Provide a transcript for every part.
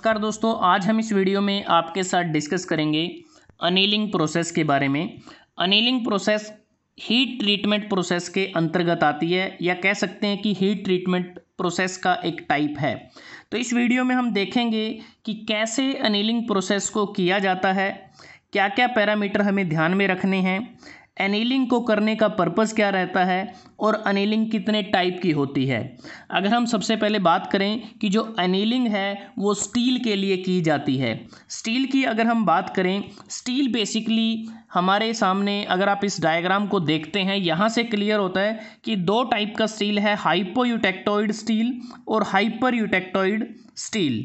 नमस्कार दोस्तों आज हम इस वीडियो में आपके साथ डिस्कस करेंगे अनिलिंग प्रोसेस के बारे में annealing process heat treatment process के अंतर्गत आती है या कह सकते हैं कि हीट ट्रीटमेंट प्रोसेस का एक टाइप है तो इस वीडियो में हम देखेंगे कि कैसे अनिलिंग प्रोसेस को किया जाता है क्या क्या पैरामीटर हमें ध्यान में रखने हैं एनीलिंग को करने का पर्पस क्या रहता है और अनिलिंग कितने टाइप की होती है अगर हम सबसे पहले बात करें कि जो अनिलिंग है वो स्टील के लिए की जाती है स्टील की अगर हम बात करें स्टील बेसिकली हमारे सामने अगर आप इस डायग्राम को देखते हैं यहाँ से क्लियर होता है कि दो टाइप का स्टील है यूटेक्टोइड स्टील और हाइपर यूटेक्टोइड स्टील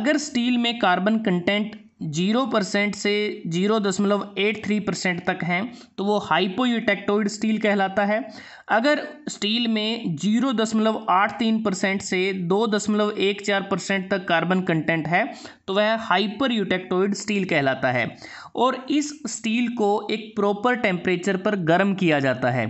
अगर स्टील में कार्बन कंटेंट जीरो परसेंट से जीरो दशमलव एट थ्री परसेंट तक हैं तो वो हाइपोयूटेक्टोइड स्टील कहलाता है अगर स्टील में जीरो दशमलव आठ तीन परसेंट से दो दशमलव एक चार परसेंट तक कार्बन कंटेंट है तो वह हाइपर यूटेक्टोइड स्टील कहलाता है और इस स्टील को एक प्रॉपर टेम्परेचर पर गर्म किया जाता है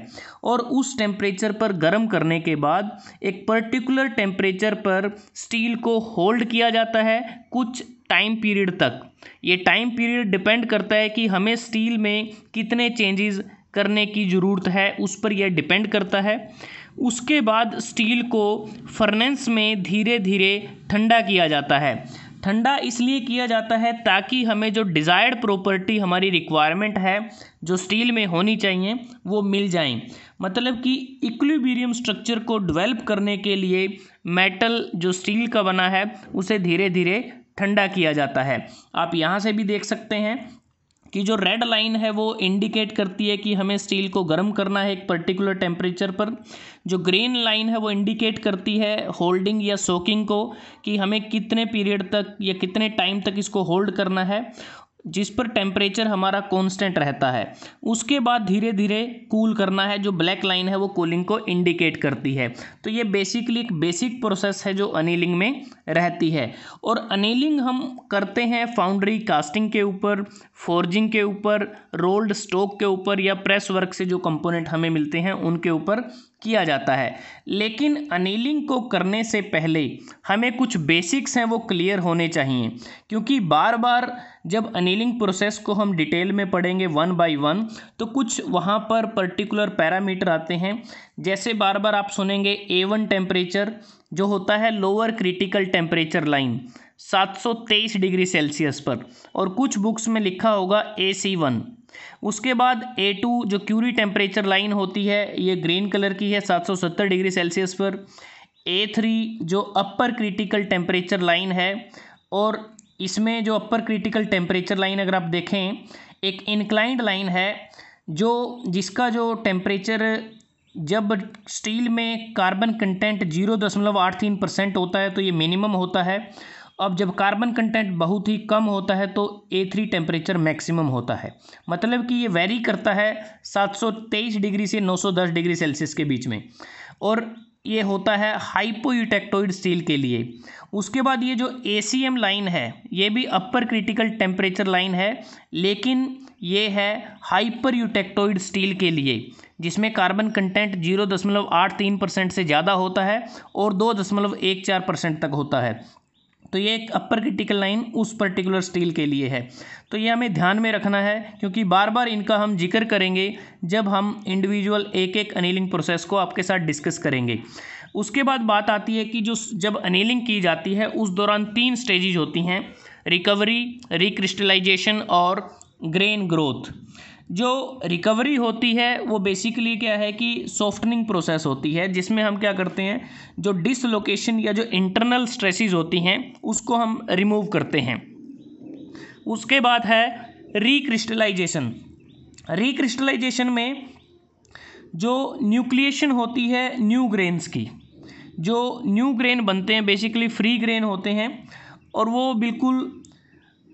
और उस टेम्परेचर पर गर्म करने के बाद एक पर्टिकुलर टेम्परेचर पर स्टील को होल्ड किया जाता है कुछ टाइम पीरियड तक ये टाइम पीरियड डिपेंड करता है कि हमें स्टील में कितने चेंजेस करने की ज़रूरत है उस पर यह डिपेंड करता है उसके बाद स्टील को फर्नेंस में धीरे धीरे ठंडा किया जाता है ठंडा इसलिए किया जाता है ताकि हमें जो डिज़ायर्ड प्रॉपर्टी हमारी रिक्वायरमेंट है जो स्टील में होनी चाहिए वो मिल जाएं मतलब कि इक्विबीरियम स्ट्रक्चर को डेवलप करने के लिए मेटल जो स्टील का बना है उसे धीरे धीरे ठंडा किया जाता है आप यहाँ से भी देख सकते हैं कि जो रेड लाइन है वो इंडिकेट करती है कि हमें स्टील को गर्म करना है एक पर्टिकुलर टेम्परेचर पर जो ग्रीन लाइन है वो इंडिकेट करती है होल्डिंग या सोकिंग को कि हमें कितने पीरियड तक या कितने टाइम तक इसको होल्ड करना है जिस पर टेम्परेचर हमारा कांस्टेंट रहता है उसके बाद धीरे धीरे कूल करना है जो ब्लैक लाइन है वो कूलिंग को इंडिकेट करती है तो ये बेसिकली एक बेसिक प्रोसेस है जो अनिलिंग में रहती है और अनिलिंग हम करते हैं फाउंड्री कास्टिंग के ऊपर फोर्जिंग के ऊपर रोल्ड स्टोक के ऊपर या प्रेस वर्क से जो कंपोनेंट हमें मिलते हैं उनके ऊपर किया जाता है लेकिन अनिलिंग को करने से पहले हमें कुछ बेसिक्स हैं वो क्लियर होने चाहिए क्योंकि बार बार जब अनिलिंग प्रोसेस को हम डिटेल में पढ़ेंगे वन बाय वन तो कुछ वहाँ पर पर्टिकुलर पैरामीटर आते हैं जैसे बार बार आप सुनेंगे ए वन टेम्परेचर जो होता है lower critical temperature line 723 degree Celsius पर और कुछ बुक्स में लिखा होगा ए सी वन उसके बाद ए टू जो क्यूरी टेम्परेचर लाइन होती है ये ग्रीन कलर की है 770 डिग्री सेल्सियस पर ए थ्री जो अपर क्रिटिकल टेम्परेचर लाइन है और इसमें जो अपर क्रिटिकल टेम्परेचर लाइन अगर आप देखें एक इंक्लाइंड लाइन है जो जिसका जो टेम्परेचर जब स्टील में कार्बन कंटेंट जीरो दशमलव आठ तीन परसेंट होता है तो ये मिनिमम होता है अब जब कार्बन कंटेंट बहुत ही कम होता है तो ए थ्री टेम्परेचर मैक्सिमम होता है मतलब कि ये वेरी करता है 723 डिग्री से 910 डिग्री सेल्सियस के बीच में और ये होता है हाइपोयूटेक्टोइड स्टील के लिए उसके बाद ये जो ए लाइन है ये भी अपर क्रिटिकल टेम्परेचर लाइन है लेकिन ये है हाइपर यूटेक्टोइड स्टील के लिए जिसमें कार्बन कंटेंट जीरो दशमलव आठ तीन परसेंट से ज़्यादा होता है और दो दशमलव एक चार परसेंट तक होता है तो ये एक अपर क्रिटिकल लाइन उस पर्टिकुलर स्टील के लिए है तो ये हमें ध्यान में रखना है क्योंकि बार बार इनका हम जिक्र करेंगे जब हम इंडिविजुअल एक एक अनिलिंग प्रोसेस को आपके साथ डिस्कस करेंगे उसके बाद बात आती है कि जो जब अनिलिंग की जाती है उस दौरान तीन स्टेजेज होती हैं रिकवरी रिक्रिस्टलाइजेशन और ग्रेन ग्रोथ जो रिकवरी होती है वो बेसिकली क्या है कि सॉफ्टनिंग प्रोसेस होती है जिसमें हम क्या करते हैं जो डिसलोकेशन या जो इंटरनल स्ट्रेसिज़ होती हैं उसको हम रिमूव करते हैं उसके बाद है रिक्रिस्टलाइजेशन रिक्रिस्टलाइजेशन में जो न्यूक्लिएशन होती है न्यू ग्रेन्स की जो न्यू ग्रेन बनते हैं बेसिकली फ्री ग्रेन होते हैं और वो बिल्कुल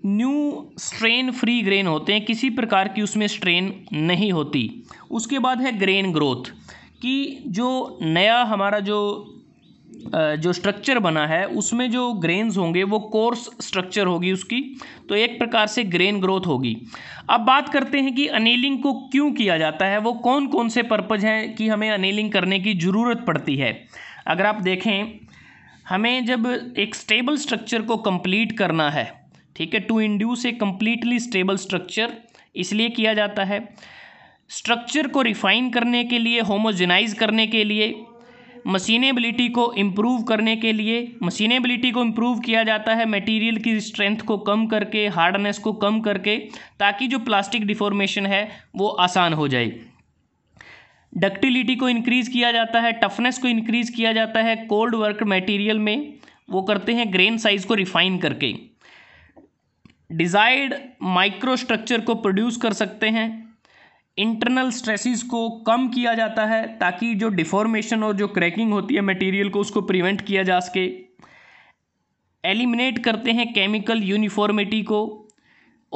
न्यू स्ट्रेन फ्री ग्रेन होते हैं किसी प्रकार की उसमें स्ट्रेन नहीं होती उसके बाद है ग्रेन ग्रोथ कि जो नया हमारा जो जो स्ट्रक्चर बना है उसमें जो ग्रेन्स होंगे वो कोर्स स्ट्रक्चर होगी उसकी तो एक प्रकार से ग्रेन ग्रोथ होगी अब बात करते हैं कि अनिलिंग को क्यों किया जाता है वो कौन कौन से पर्पज़ हैं कि हमें अनिलिंग करने की ज़रूरत पड़ती है अगर आप देखें हमें जब एक स्टेबल स्ट्रक्चर को कंप्लीट करना है ठीक है to induce a completely stable structure इसलिए किया जाता है स्ट्रक्चर को रिफाइन करने के लिए होमोजेनाइज करने के लिए मशीनेबिलिटी को इम्प्रूव करने के लिए मशीनेबिलिटी को इम्प्रूव किया जाता है मटेरियल की स्ट्रेंथ को कम करके हार्डनेस को कम करके ताकि जो प्लास्टिक डिफॉर्मेशन है वो आसान हो जाए डक्टिलिटी को इंक्रीज़ किया जाता है टफनेस को इंक्रीज़ किया जाता है कोल्ड वर्क मटेरियल में वो करते हैं ग्रेन साइज़ को रिफाइन करके डिजायर्ड माइक्रोस्ट्रक्चर को प्रोड्यूस कर सकते हैं इंटरनल स्ट्रेसिस को कम किया जाता है ताकि जो डिफॉर्मेशन और जो क्रैकिंग होती है मटेरियल को उसको प्रिवेंट किया जा सके एलिमिनेट करते हैं केमिकल यूनिफॉर्मिटी को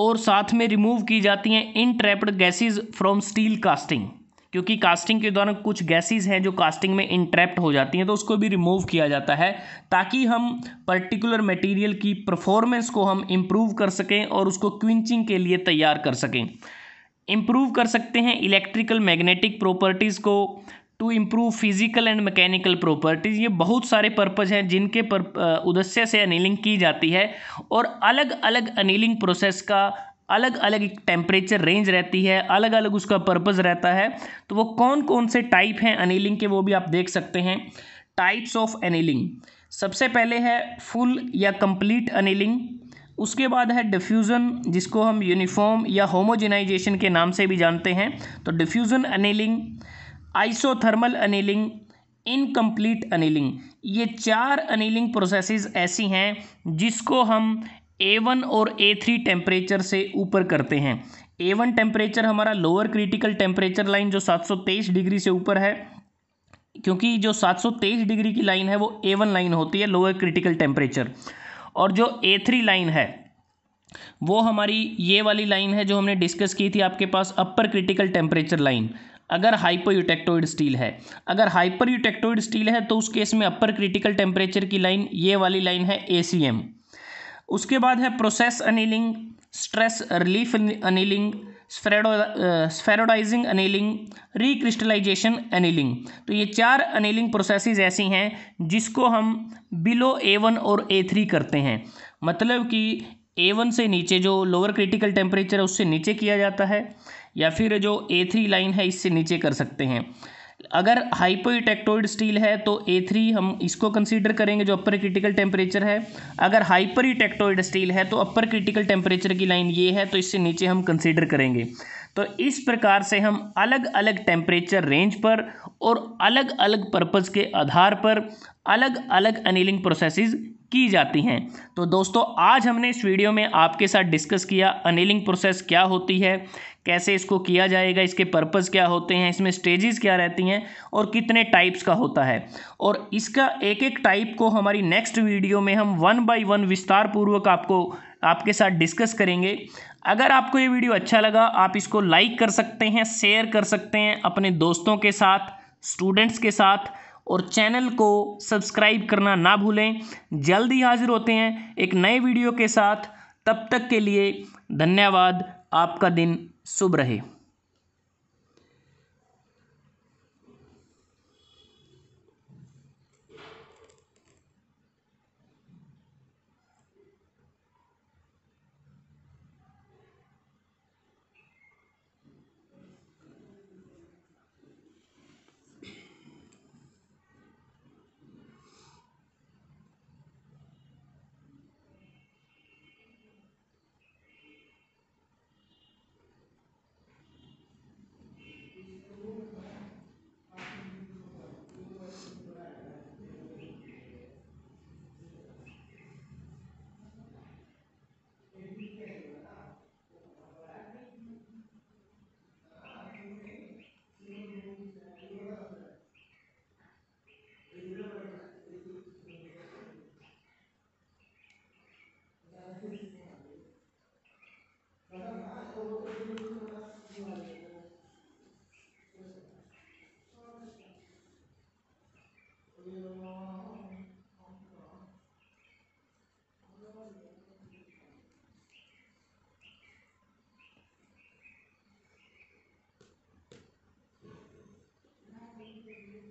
और साथ में रिमूव की जाती हैं entrapped gases from steel casting क्योंकि कास्टिंग के दौरान कुछ गैसेस हैं जो कास्टिंग में इंट्रैप्ट हो जाती हैं तो उसको भी रिमूव किया जाता है ताकि हम पर्टिकुलर मटेरियल की परफॉर्मेंस को हम इम्प्रूव कर सकें और उसको क्विंचिंग के लिए तैयार कर सकें इम्प्रूव कर सकते हैं इलेक्ट्रिकल मैग्नेटिक प्रॉपर्टीज़ को to improve physical and mechanical properties ये बहुत सारे पर्पज़ हैं जिनके पर उद्देश्य से अनिलिंग की जाती है और अलग अलग अनिलिंग प्रोसेस का अलग अलग एक टेम्परेचर रेंज रहती है अलग अलग उसका पर्पज़ रहता है तो वो कौन कौन से टाइप हैं अनिलिंग के वो भी आप देख सकते हैं टाइप्स ऑफ अनिलिंग सबसे पहले है फुल या कंप्लीट अनिलिंग उसके बाद है डिफ्यूज़न जिसको हम यूनिफॉर्म या होमोजिनाइजेशन के नाम से भी जानते हैं तो diffusion annealing isothermal annealing incomplete annealing ये चार अनिलिंग प्रोसेसेस ऐसी हैं जिसको हम ए वन और ए थ्री टेम्परेचर से ऊपर करते हैं ए वन टेम्परेचर हमारा लोअर क्रिटिकल टेम्परेचर लाइन जो 723 डिग्री से ऊपर है क्योंकि जो 723 डिग्री की लाइन है वो ए वन लाइन होती है लोअर क्रिटिकल टेम्परेचर और जो ए थ्री लाइन है वो हमारी ये वाली लाइन है जो हमने डिस्कस की थी आपके पास अपर क्रिटिकल टेम्परेचर लाइन अगर हाइपर यूटेक्टोइड स्टील है अगर हाइपर यूटेक्टोइड स्टील है तो उस केस में अपर क्रिटिकल टेम्परेचर की लाइन ये वाली लाइन है ए सी एम उसके बाद है process annealing stress relief annealing spheroidizing annealing recrystallization annealing तो ये चार अनिलिंग प्रोसेसेस ऐसी हैं जिसको हम बिलो ए वन और ए थ्री करते हैं मतलब कि ए वन से नीचे जो लोअर क्रिटिकल टेम्परेचर है उससे नीचे किया जाता है या फिर जो ए थ्री लाइन है इससे नीचे कर सकते हैं अगर हाइपोइटेक्टोइड स्टील है तो ए थ्री हम इसको कंसीडर करेंगे जो अपर क्रिटिकल टेम्परेचर है अगर हाइपर इटेक्टोइड स्टील है तो अपर क्रिटिकल टेम्परेचर की लाइन ये है तो इससे नीचे हम कंसीडर करेंगे तो इस प्रकार से हम अलग अलग टेम्परेचर रेंज पर और अलग अलग पर्पज़ के आधार पर अलग अलग अनिलिंग प्रोसेसेस की जाती हैं तो दोस्तों आज हमने इस वीडियो में आपके साथ डिस्कस किया अनिलिंग प्रोसेस क्या होती है कैसे इसको किया जाएगा इसके पर्पस क्या होते हैं इसमें स्टेजेस क्या रहती हैं और कितने टाइप्स का होता है और इसका एक एक टाइप को हमारी नेक्स्ट वीडियो में हम वन बाय वन विस्तार पूर्वक आपको आपके साथ डिस्कस करेंगे अगर आपको ये वीडियो अच्छा लगा आप इसको लाइक कर सकते हैं शेयर कर सकते हैं अपने दोस्तों के साथ स्टूडेंट्स के साथ और चैनल को सब्सक्राइब करना ना भूलें जल्द ही हाजिर होते हैं एक नए वीडियो के साथ तब तक के लिए धन्यवाद आपका दिन शुभ रहे